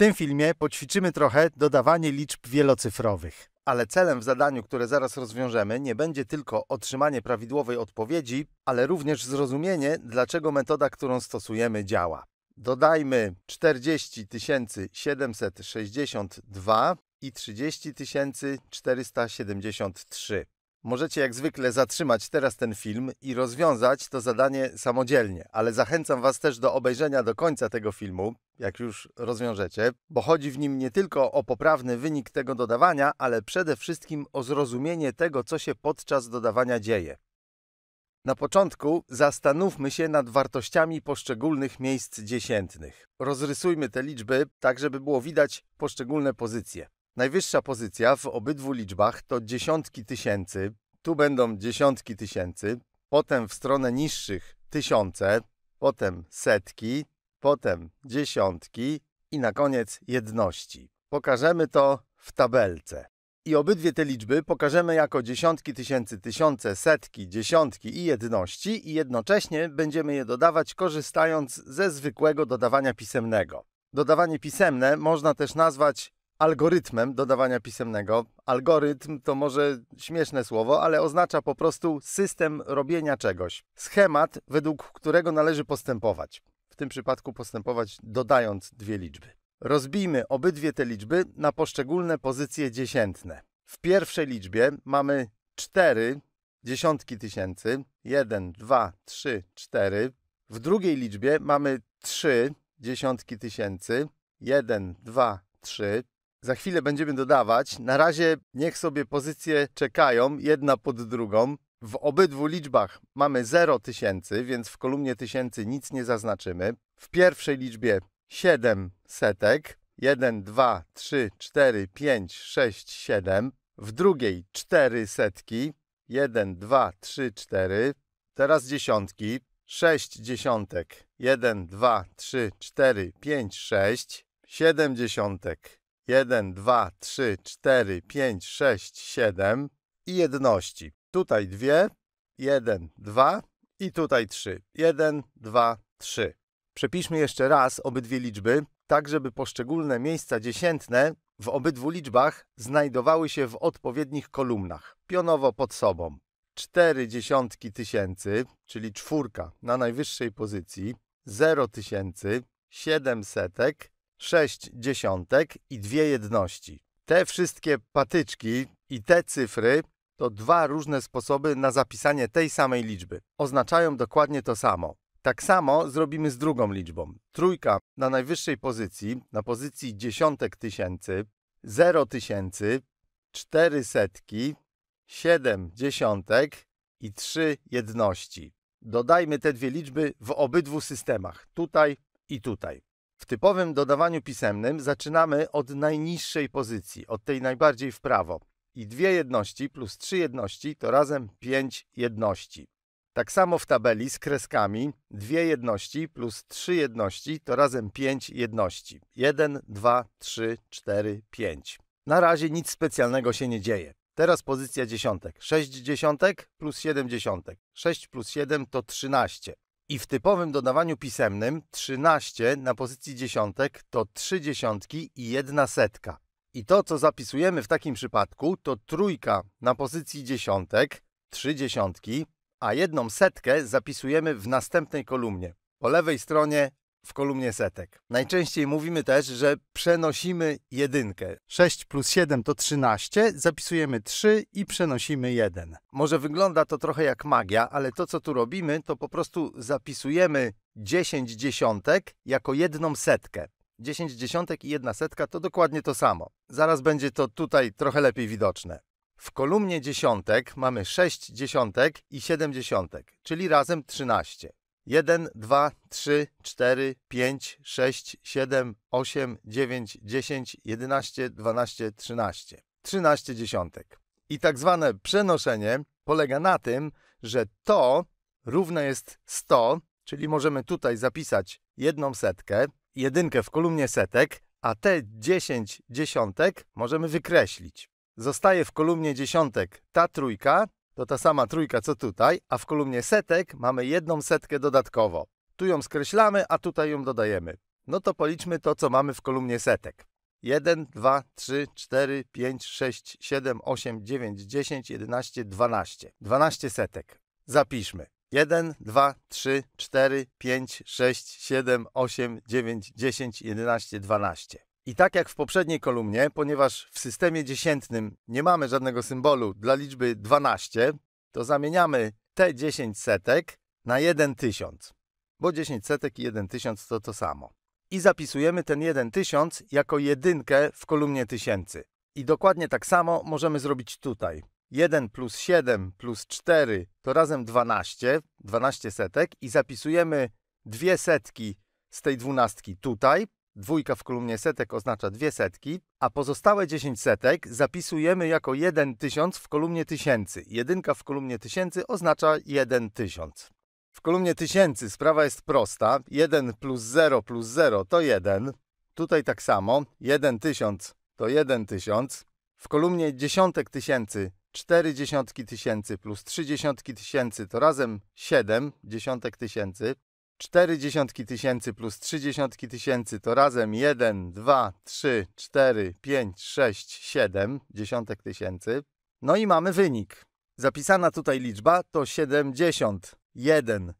tym filmie poćwiczymy trochę dodawanie liczb wielocyfrowych. Ale celem w zadaniu, które zaraz rozwiążemy, nie będzie tylko otrzymanie prawidłowej odpowiedzi, ale również zrozumienie, dlaczego metoda, którą stosujemy, działa. Dodajmy 40 762 i 30 473. Możecie jak zwykle zatrzymać teraz ten film i rozwiązać to zadanie samodzielnie, ale zachęcam Was też do obejrzenia do końca tego filmu, jak już rozwiążecie, bo chodzi w nim nie tylko o poprawny wynik tego dodawania, ale przede wszystkim o zrozumienie tego, co się podczas dodawania dzieje. Na początku zastanówmy się nad wartościami poszczególnych miejsc dziesiętnych. Rozrysujmy te liczby tak, żeby było widać poszczególne pozycje. Najwyższa pozycja w obydwu liczbach to dziesiątki tysięcy, tu będą dziesiątki tysięcy, potem w stronę niższych tysiące, potem setki, potem dziesiątki i na koniec jedności. Pokażemy to w tabelce. I obydwie te liczby pokażemy jako dziesiątki tysięcy, tysiące, setki, dziesiątki i jedności i jednocześnie będziemy je dodawać korzystając ze zwykłego dodawania pisemnego. Dodawanie pisemne można też nazwać algorytmem dodawania pisemnego. Algorytm to może śmieszne słowo, ale oznacza po prostu system robienia czegoś. Schemat, według którego należy postępować. W tym przypadku postępować dodając dwie liczby. Rozbijmy obydwie te liczby na poszczególne pozycje dziesiętne. W pierwszej liczbie mamy 4 dziesiątki tysięcy, 1, 2, 3, 4. W drugiej liczbie mamy 3 dziesiątki tysięcy, 1, 2, 3. Za chwilę będziemy dodawać. Na razie niech sobie pozycje czekają jedna pod drugą. W obydwu liczbach mamy 0 tysięcy, więc w kolumnie tysięcy nic nie zaznaczymy. W pierwszej liczbie 7 setek. 1, 2, 3, 4, 5, 6, 7. W drugiej 4 setki. 1, 2, 3, 4. Teraz dziesiątki. 6 dziesiątek. 1, 2, 3, 4, 5, 6. 7 dziesiątek. 1, 2, 3, 4, 5, 6, 7 i jedności. Tutaj 2, 1, 2 i tutaj 3. 1, 2, 3. Przepiszmy jeszcze raz obydwie liczby, tak żeby poszczególne miejsca dziesiętne w obydwu liczbach znajdowały się w odpowiednich kolumnach, pionowo pod sobą. 4 dziesiątki tysięcy, czyli czwórka na najwyższej pozycji, 0 tysięcy, 7 setek, sześć dziesiątek i dwie jedności. Te wszystkie patyczki i te cyfry to dwa różne sposoby na zapisanie tej samej liczby. Oznaczają dokładnie to samo. Tak samo zrobimy z drugą liczbą. Trójka na najwyższej pozycji, na pozycji dziesiątek tysięcy, zero tysięcy, cztery setki, siedem dziesiątek i trzy jedności. Dodajmy te dwie liczby w obydwu systemach, tutaj i tutaj. W typowym dodawaniu pisemnym zaczynamy od najniższej pozycji, od tej najbardziej w prawo. I dwie jedności plus trzy jedności to razem pięć jedności. Tak samo w tabeli z kreskami dwie jedności plus trzy jedności to razem pięć jedności. 1, 2, 3, 4, 5. Na razie nic specjalnego się nie dzieje. Teraz pozycja dziesiątek. 6 dziesiątek plus 7 dziesiątek. 6 plus 7 to 13 i w typowym dodawaniu pisemnym 13 na pozycji dziesiątek to 3 dziesiątki i jedna setka. I to, co zapisujemy w takim przypadku, to trójka na pozycji dziesiątek, 3 dziesiątki, a jedną setkę zapisujemy w następnej kolumnie. Po lewej stronie w kolumnie setek. Najczęściej mówimy też, że przenosimy jedynkę. 6 plus 7 to 13, zapisujemy 3 i przenosimy 1. Może wygląda to trochę jak magia, ale to co tu robimy, to po prostu zapisujemy 10 dziesiątek jako jedną setkę. 10 dziesiątek i jedna setka to dokładnie to samo. Zaraz będzie to tutaj trochę lepiej widoczne. W kolumnie dziesiątek mamy 6 dziesiątek i 7 dziesiątek, czyli razem 13. 1, 2, 3, 4, 5, 6, 7, 8, 9, 10, 11, 12, 13. 13 dziesiątek. I tak zwane przenoszenie polega na tym, że to równe jest 100, czyli możemy tutaj zapisać jedną setkę, jedynkę w kolumnie setek, a te 10 dziesiątek możemy wykreślić. Zostaje w kolumnie dziesiątek ta trójka to ta sama trójka co tutaj, a w kolumnie setek mamy jedną setkę dodatkowo. Tu ją skreślamy, a tutaj ją dodajemy. No to policzmy to, co mamy w kolumnie setek. 1, 2, 3, 4, 5, 6, 7, 8, 9, 10, 11, 12. 12 setek. Zapiszmy. 1, 2, 3, 4, 5, 6, 7, 8, 9, 10, 11, 12. I tak jak w poprzedniej kolumnie, ponieważ w systemie dziesiętnym nie mamy żadnego symbolu dla liczby 12, to zamieniamy te 10 setek na 1000, bo 10 setek i 1000 to to samo. I zapisujemy ten 1000 tysiąc jako jedynkę w kolumnie tysięcy. I dokładnie tak samo możemy zrobić tutaj. 1 plus 7 plus 4 to razem 12, 12 setek i zapisujemy dwie setki z tej dwunastki tutaj, Dwójka w kolumnie setek oznacza dwie setki, a pozostałe 10 setek zapisujemy jako 1 tysiąc w kolumnie tysięcy. Jedynka w kolumnie tysięcy oznacza 1 tysiąc. W kolumnie tysięcy sprawa jest prosta. 1 plus 0 plus 0 to 1. Tutaj tak samo. 1 tysiąc to 1 tysiąc. W kolumnie dziesiątek tysięcy 4 dziesiątki tysięcy plus 3 dziesiątki tysięcy to razem 7 dziesiątek tysięcy. 4 dziesiątki tysięcy plus 3 dziesiątki tysięcy to razem 1, 2, 3, 4, 5, 6, 7 dziesiątek tysięcy. No i mamy wynik. Zapisana tutaj liczba to 71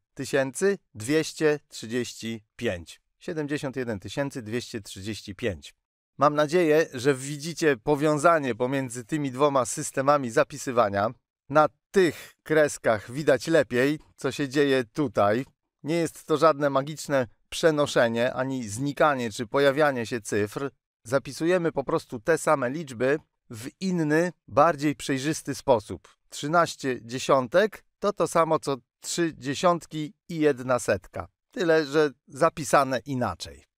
235. 71 235. Mam nadzieję, że widzicie powiązanie pomiędzy tymi dwoma systemami zapisywania. Na tych kreskach widać lepiej, co się dzieje tutaj. Nie jest to żadne magiczne przenoszenie ani znikanie czy pojawianie się cyfr. Zapisujemy po prostu te same liczby w inny, bardziej przejrzysty sposób. 13 dziesiątek to to samo co 3 dziesiątki i jedna setka. Tyle, że zapisane inaczej.